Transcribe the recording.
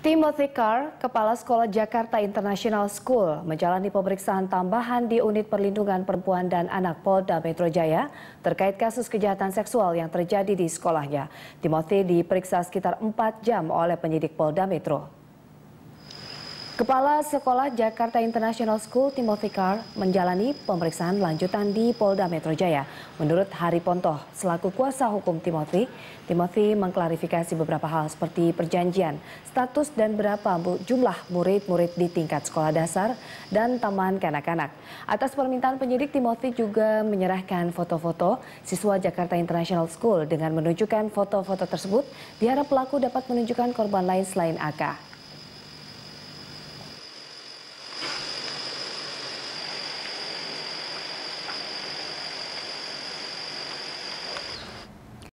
Timothy Carr, Kepala Sekolah Jakarta International School, menjalani pemeriksaan tambahan di Unit Perlindungan Perempuan dan Anak Polda Metro Jaya terkait kasus kejahatan seksual yang terjadi di sekolahnya. Timothy diperiksa sekitar 4 jam oleh penyidik Polda Metro. Kepala Sekolah Jakarta International School Timothy Carr menjalani pemeriksaan lanjutan di Polda Metro Jaya. Menurut Hari Pontoh, selaku kuasa hukum Timothy, Timothy mengklarifikasi beberapa hal seperti perjanjian, status dan berapa jumlah murid-murid di tingkat sekolah dasar dan taman kanak-kanak. Atas permintaan penyidik, Timothy juga menyerahkan foto-foto siswa Jakarta International School dengan menunjukkan foto-foto tersebut. Diharap pelaku dapat menunjukkan korban lain selain AK.